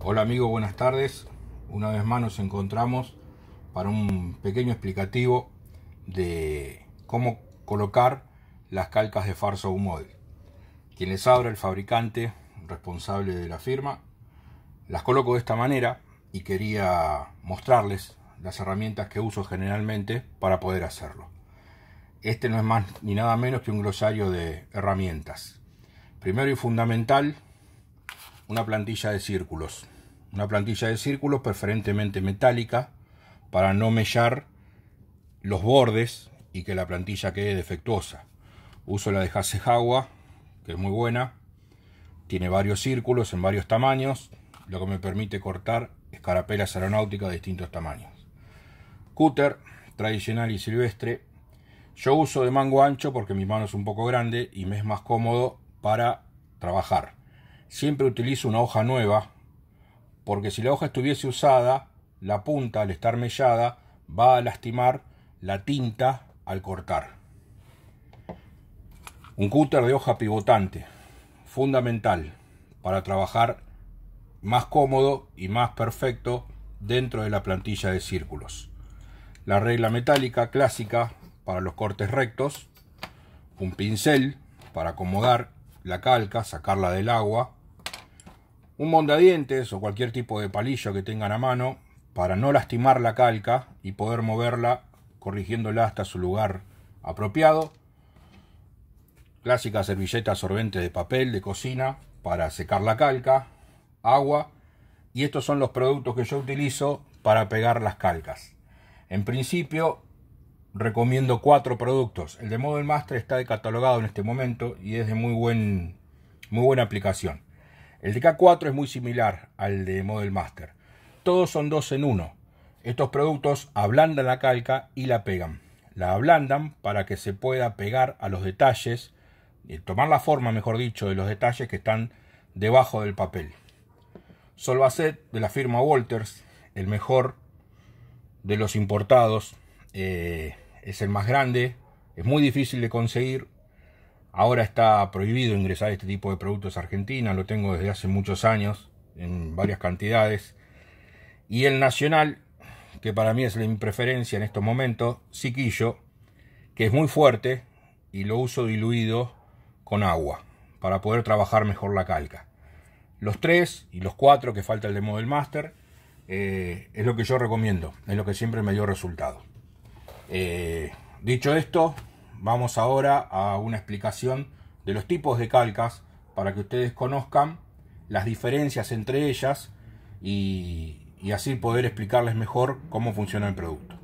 Hola amigos, buenas tardes. Una vez más nos encontramos para un pequeño explicativo de cómo colocar las calcas de Farso Model. Quien les abra el fabricante responsable de la firma. Las coloco de esta manera y quería mostrarles las herramientas que uso generalmente para poder hacerlo. Este no es más ni nada menos que un glosario de herramientas. Primero y fundamental, una plantilla de círculos. Una plantilla de círculos preferentemente metálica para no mellar los bordes y que la plantilla quede defectuosa. Uso la de Hasegawa, que es muy buena. Tiene varios círculos en varios tamaños, lo que me permite cortar escarapelas aeronáuticas de distintos tamaños. Cúter tradicional y silvestre. Yo uso de mango ancho porque mi mano es un poco grande y me es más cómodo para trabajar. Siempre utilizo una hoja nueva, porque si la hoja estuviese usada, la punta, al estar mellada, va a lastimar la tinta al cortar. Un cúter de hoja pivotante, fundamental para trabajar más cómodo y más perfecto dentro de la plantilla de círculos. La regla metálica clásica para los cortes rectos, un pincel para acomodar la calca, sacarla del agua, un mondadientes o cualquier tipo de palillo que tengan a mano para no lastimar la calca y poder moverla corrigiéndola hasta su lugar apropiado. Clásica servilleta absorbente de papel de cocina para secar la calca, agua y estos son los productos que yo utilizo para pegar las calcas. En principio recomiendo cuatro productos. El de Model Master está catalogado en este momento y es de muy, muy buena aplicación. El k 4 es muy similar al de Model Master. Todos son dos en uno. Estos productos ablandan la calca y la pegan. La ablandan para que se pueda pegar a los detalles, tomar la forma, mejor dicho, de los detalles que están debajo del papel. Solvacet de la firma Walters, el mejor de los importados, eh, es el más grande, es muy difícil de conseguir, Ahora está prohibido ingresar este tipo de productos a Argentina, lo tengo desde hace muchos años, en varias cantidades. Y el nacional, que para mí es mi preferencia en estos momentos, Siquillo, que es muy fuerte y lo uso diluido con agua para poder trabajar mejor la calca. Los tres y los cuatro que falta el de Model Master eh, es lo que yo recomiendo, es lo que siempre me dio resultado. Eh, dicho esto, vamos ahora a una explicación de los tipos de calcas para que ustedes conozcan las diferencias entre ellas y, así poder explicarles mejor cómo funciona el producto.